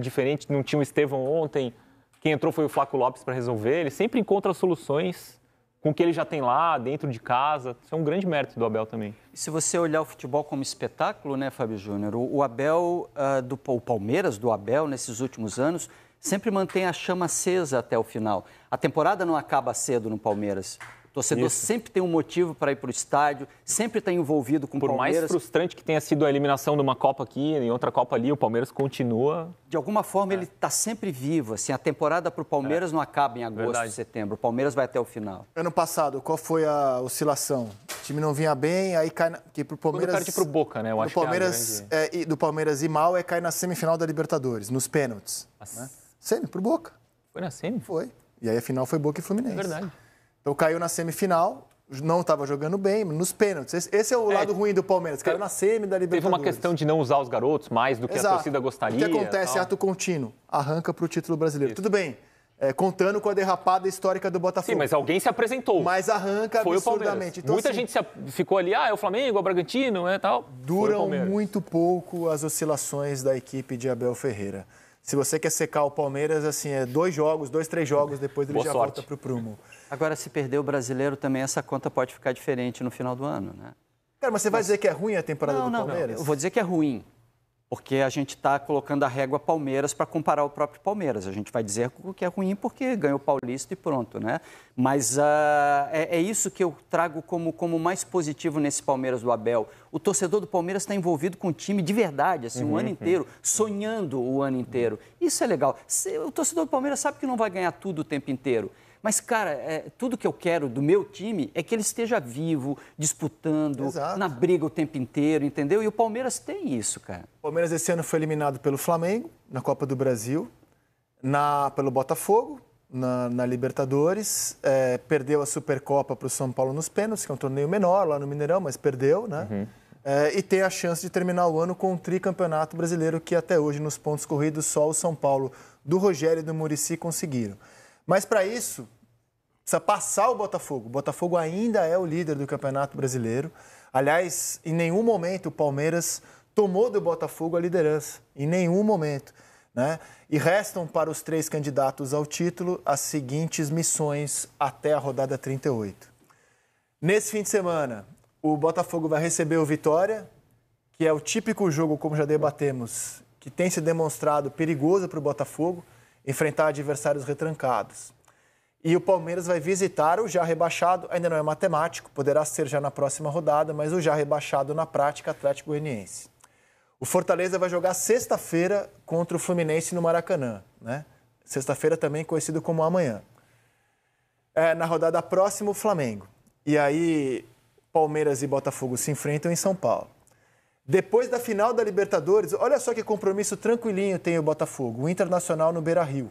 diferente, não tinha o Estevão ontem, quem entrou foi o Flaco Lopes para resolver. Ele sempre encontra soluções com o que ele já tem lá, dentro de casa. Isso é um grande mérito do Abel também. Se você olhar o futebol como espetáculo, né, Fábio Júnior? O, o Abel, uh, do o Palmeiras, do Abel, nesses últimos anos, sempre mantém a chama acesa até o final. A temporada não acaba cedo no Palmeiras torcedor Isso. sempre tem um motivo para ir para o estádio, sempre está envolvido com o Palmeiras. Por mais frustrante que tenha sido a eliminação de uma Copa aqui, em outra Copa ali, o Palmeiras continua. De alguma forma, é. ele está sempre vivo. Assim, a temporada para o Palmeiras é. não acaba em agosto, Verdade. setembro. O Palmeiras vai até o final. Ano passado, qual foi a oscilação? O time não vinha bem, aí cai. Na... Que pro Palmeiras. Quando pro Boca, né? Eu do Palmeiras, que é é, do Palmeiras ir mal é cair na semifinal da Libertadores, nos pênaltis. Né? Semi, pro Boca. Foi na semi? Foi. E aí a final foi Boca e Fluminense. É verdade. Então caiu na semifinal, não estava jogando bem, nos pênaltis. Esse é o é, lado ruim do Palmeiras, caiu na semi da Libertadores. Teve uma questão de não usar os garotos mais do que Exato. a torcida gostaria. O que acontece, tal. É ato contínuo, arranca para o título brasileiro. Isso. Tudo bem, é, contando com a derrapada histórica do Botafogo. Sim, mas alguém se apresentou. Mas arranca Foi absurdamente. Então, Muita assim, gente ficou ali, ah, é o Flamengo, é o Bragantino, é tal. Duram muito pouco as oscilações da equipe de Abel Ferreira. Se você quer secar o Palmeiras, assim, é dois jogos, dois, três jogos depois ele Boa já sorte. volta para o prumo. Agora, se perder o brasileiro também, essa conta pode ficar diferente no final do ano, né? Cara, mas você vai dizer que é ruim a temporada não, do não, Palmeiras? Não, eu vou dizer que é ruim, porque a gente está colocando a régua Palmeiras para comparar o próprio Palmeiras. A gente vai dizer que é ruim porque ganhou o Paulista e pronto, né? Mas uh, é, é, isso que eu trago como, como mais positivo nesse Palmeiras do Abel. O torcedor do Palmeiras está envolvido com o time de verdade, assim, uhum, o ano uhum. inteiro, sonhando o ano inteiro. Isso é legal. O torcedor do Palmeiras sabe que não vai ganhar tudo o tempo inteiro, mas, cara, é, tudo que eu quero do meu time é que ele esteja vivo, disputando, Exato. na briga o tempo inteiro, entendeu? E o Palmeiras tem isso, cara. O Palmeiras esse ano foi eliminado pelo Flamengo, na Copa do Brasil, na, pelo Botafogo, na, na Libertadores, é, perdeu a Supercopa para o São Paulo nos pênaltis, que é um torneio menor lá no Mineirão, mas perdeu, né? Uhum. É, e tem a chance de terminar o ano com um tricampeonato brasileiro que até hoje, nos pontos corridos, só o São Paulo do Rogério e do Murici conseguiram. Mas para isso, precisa passar o Botafogo. O Botafogo ainda é o líder do Campeonato Brasileiro. Aliás, em nenhum momento o Palmeiras tomou do Botafogo a liderança. Em nenhum momento. Né? E restam para os três candidatos ao título as seguintes missões até a rodada 38. Nesse fim de semana, o Botafogo vai receber o Vitória, que é o típico jogo, como já debatemos, que tem se demonstrado perigoso para o Botafogo enfrentar adversários retrancados. E o Palmeiras vai visitar o já rebaixado, ainda não é matemático, poderá ser já na próxima rodada, mas o já rebaixado na prática Atlético Goianiense. O Fortaleza vai jogar sexta-feira contra o Fluminense no Maracanã, né? Sexta-feira também conhecido como amanhã. É, na rodada próxima, o Flamengo. E aí, Palmeiras e Botafogo se enfrentam em São Paulo. Depois da final da Libertadores, olha só que compromisso tranquilinho tem o Botafogo, o Internacional no Beira-Rio.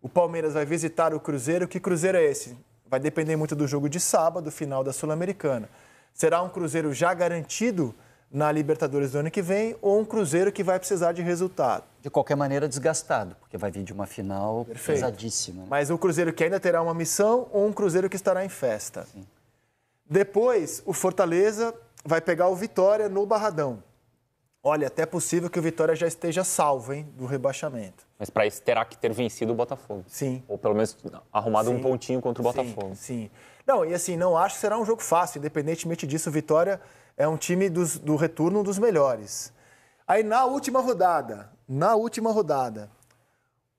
O Palmeiras vai visitar o Cruzeiro. Que Cruzeiro é esse? Vai depender muito do jogo de sábado, final da Sul-Americana. Será um Cruzeiro já garantido na Libertadores do ano que vem ou um Cruzeiro que vai precisar de resultado. De qualquer maneira, desgastado, porque vai vir de uma final Perfeito. pesadíssima. Né? Mas um Cruzeiro que ainda terá uma missão ou um Cruzeiro que estará em festa. Sim. Depois, o Fortaleza vai pegar o Vitória no Barradão. Olha, até é possível que o Vitória já esteja salvo, hein, do rebaixamento. Mas para isso terá que ter vencido o Botafogo. Sim. Ou pelo menos arrumado sim. um pontinho contra o Botafogo. Sim, sim. Não, e assim, não acho que será um jogo fácil. Independentemente disso, o Vitória é um time dos, do retorno dos melhores. Aí na última rodada, na última rodada,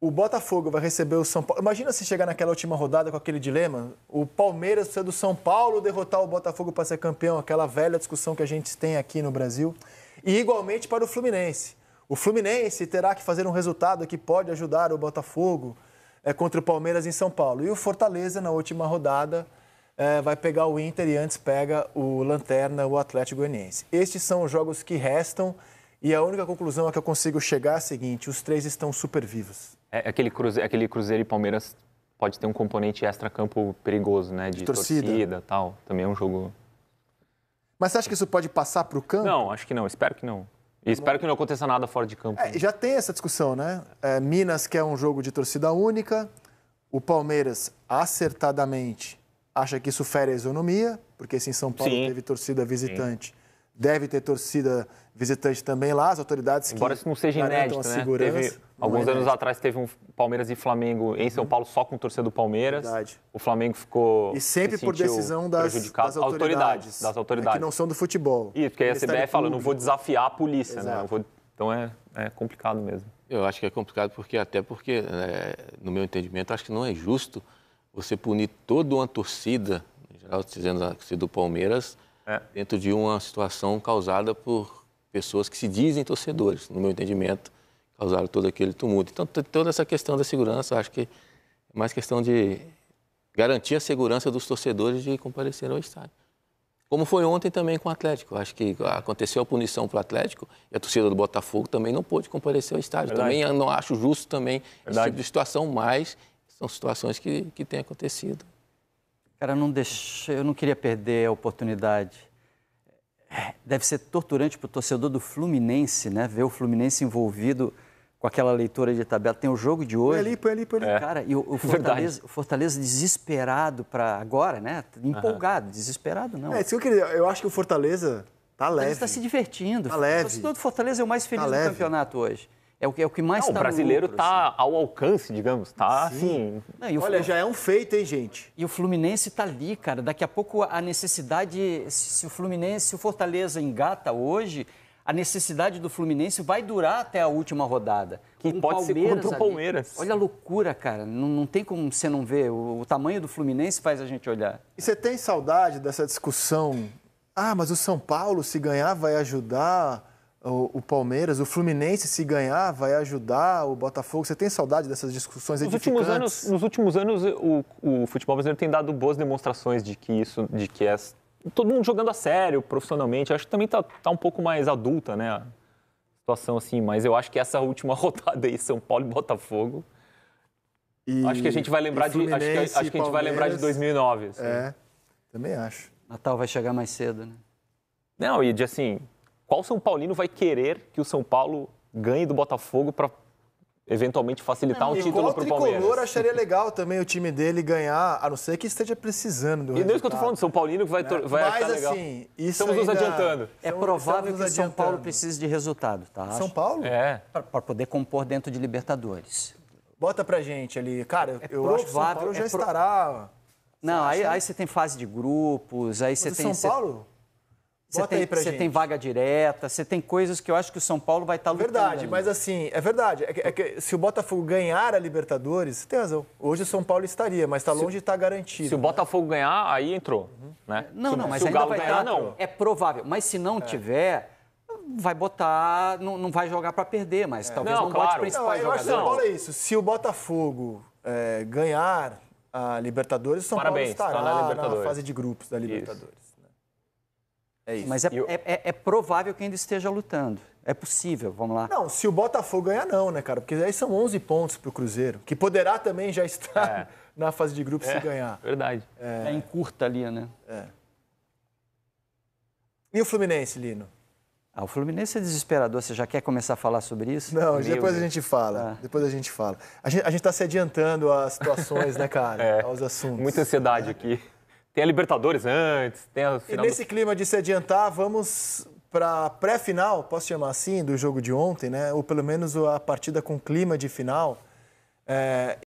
o Botafogo vai receber o São Paulo. Imagina se chegar naquela última rodada com aquele dilema: o Palmeiras precisa do São Paulo derrotar o Botafogo para ser campeão, aquela velha discussão que a gente tem aqui no Brasil. E igualmente para o Fluminense. O Fluminense terá que fazer um resultado que pode ajudar o Botafogo é, contra o Palmeiras em São Paulo. E o Fortaleza, na última rodada, é, vai pegar o Inter e antes pega o Lanterna, o Atlético Goianiense. Estes são os jogos que restam. E a única conclusão a que eu consigo chegar é a seguinte: os três estão super vivos. É, é, aquele, cruze, é aquele Cruzeiro e Palmeiras pode ter um componente extra-campo perigoso, né? De, de torcida. torcida tal. Também é um jogo. Mas você acha que isso pode passar para o campo? Não, acho que não. Espero que não. E espero que não aconteça nada fora de campo. É, já tem essa discussão, né? É, Minas quer um jogo de torcida única. O Palmeiras, acertadamente, acha que isso fere a isonomia, porque se em São Paulo Sim. teve torcida visitante, Sim. deve ter torcida visitante também lá, as autoridades Embora isso não seja inédito, né? Teve, é alguns é anos atrás teve um Palmeiras e Flamengo em São uhum. Paulo só com torcedor do Palmeiras. Verdade. O Flamengo ficou E sempre se por decisão das, das, autoridades, autoridades, das né, autoridades. É, que não são do futebol. Isso, porque aí a CBF fala, não vou desafiar a polícia, né? vou... Então é, é complicado mesmo. Eu acho que é complicado porque até porque, né, no meu entendimento, acho que não é justo você punir toda uma torcida, em geral dizendo a torcida do Palmeiras, é. dentro de uma situação causada por pessoas que se dizem torcedores, no meu entendimento, causaram todo aquele tumulto. Então, toda essa questão da segurança, acho que é mais questão de garantir a segurança dos torcedores de comparecer ao estádio. Como foi ontem também com o Atlético. Acho que aconteceu a punição para o Atlético e a torcida do Botafogo também não pôde comparecer ao estádio. Verdade. Também não acho justo também Verdade. esse tipo de situação, mas são situações que, que têm acontecido. Cara, não eu não queria perder a oportunidade Deve ser torturante para o torcedor do Fluminense, né? Ver o Fluminense envolvido com aquela leitura de tabela. Tem o jogo de hoje. Põe ali, põe ali, põe ali. É. Cara, e o, o Fortaleza, o Fortaleza desesperado para agora, né? Empolgado, uhum. desesperado não. É, isso que eu queria. Eu acho que o Fortaleza tá, tá leve. Ele está se divertindo. Tá leve. O torcedor do Fortaleza é o mais tá feliz tá do campeonato hoje. É o que, é o que mais está. O tá brasileiro está assim. ao alcance, digamos, tá Sim. assim. Olha, já é um feito, hein, gente? E o Fluminense está ali, cara. Daqui a pouco a necessidade, se o Fluminense, se o Fortaleza engata hoje, a necessidade do Fluminense vai durar até a última rodada. Que um pode Palmeiras ser contra o Palmeiras. Ali. Olha a loucura, cara. Não, não tem como você não ver. O, o, tamanho do Fluminense faz a gente olhar. E você tem saudade dessa discussão? Ah, mas o São Paulo, se ganhar, vai ajudar o, Palmeiras, o Fluminense, se ganhar, vai ajudar o Botafogo. Você tem saudade dessas discussões nos últimos anos Nos últimos anos, o, o futebol brasileiro tem dado boas demonstrações de que isso, de que é todo mundo jogando a sério, profissionalmente. Eu acho que também está tá um pouco mais adulta, né? A situação assim, mas eu acho que essa última rodada aí, São Paulo e Botafogo, e, acho que a gente vai lembrar de acho que, acho que a gente vai lembrar de 2009. Assim. É, também acho. Natal vai chegar mais cedo, né? Não, e de assim, qual São Paulino vai querer que o São Paulo ganhe do Botafogo para eventualmente facilitar não, um título para o Palmeiras. Tricolor acharia legal também o time dele ganhar, a não ser que esteja precisando. Do e não é isso que eu tô falando, São Paulino que vai, é. vai Mas, achar assim, Isso Estamos nos adiantando. É provável que o São Paulo precise de resultado, tá? São Paulo? É. Para poder compor dentro de Libertadores. Bota pra gente ali, cara, é eu provável, acho que o São Paulo já é pro... estará. Não, aí, aí, você tem fase de grupos, aí Mas você tem. São Paulo? Você tem, você tem vaga direta, você tem coisas que eu acho que o São Paulo vai estar tá é lutando. Verdade, ainda. mas assim, é verdade. É que, é que, se o Botafogo ganhar a Libertadores, você tem razão. Hoje o São Paulo estaria, mas está longe de estar tá garantido. Se né? o Botafogo ganhar, aí entrou. Né? Uhum. Não, se, não, mas se ainda o Galo vai ganhar, tá- não. É provável. Mas se não é. tiver, vai botar, não, não vai jogar para perder, mas é. talvez não, não claro. bote principais não, eu Acho que São Paulo é isso. Se o Botafogo é, ganhar a Libertadores, o São Parabéns, Paulo estará tá na, na, fase de grupos da Libertadores. Isso. É isso. Mas é, eu... é, é, é, provável que ainda esteja lutando. É possível, vamos lá. Não, se o Botafogo ganhar, não, né, cara? Porque aí são 11 pontos para o Cruzeiro, que poderá também já estar é. na fase de grupos se é, ganhar. Verdade. É... é curta ali, né? É. E o Fluminense, Lino? Ah, o Fluminense é desesperador. Você já quer começar a falar sobre isso? Não, Meu depois Deus. a gente fala. Ah. Depois a gente fala. A gente está se adiantando às situações, né, cara? É, aos assuntos. Muita ansiedade é. aqui. Tem a Libertadores antes, tem a final. E nesse do... clima de se adiantar, vamos para pré-final, posso chamar assim, do jogo de ontem, né? Ou pelo menos a partida com clima de final. É,